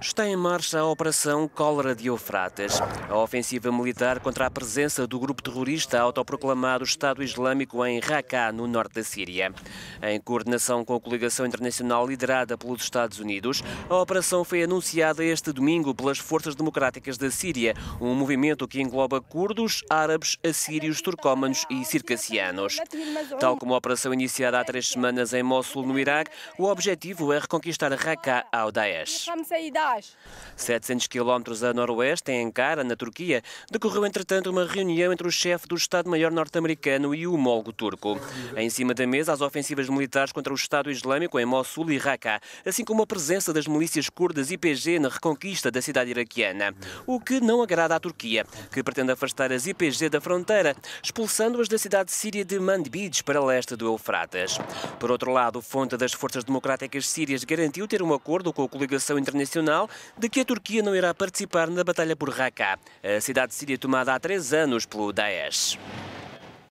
Está em marcha a Operação Cólera de Eufrates, a ofensiva militar contra a presença do grupo terrorista autoproclamado Estado Islâmico em Raqqa, no norte da Síria. Em coordenação com a coligação internacional liderada pelos Estados Unidos, a operação foi anunciada este domingo pelas Forças Democráticas da Síria, um movimento que engloba curdos, árabes, assírios, turcómanos e circassianos. Tal como a operação iniciada há três semanas em Mossul, no Iraque, o objetivo é reconquistar Raqqa ao Daesh nós. 700 quilómetros a noroeste, em Ankara, na Turquia, decorreu entretanto uma reunião entre o chefe do Estado-Maior norte-americano e o homólogo turco. Em cima da mesa, as ofensivas militares contra o Estado Islâmico em Mossul e Raqqa, assim como a presença das milícias curdas IPG na reconquista da cidade iraquiana. O que não agrada à Turquia, que pretende afastar as IPG da fronteira, expulsando-as da cidade síria de Manbij para leste do Eufrates. Por outro lado, fonte das forças democráticas sírias garantiu ter um acordo com a coligação internacional sinal de que a Turquia não irá participar na batalha por Raqqa, a cidade síria tomada há três anos pelo Daesh.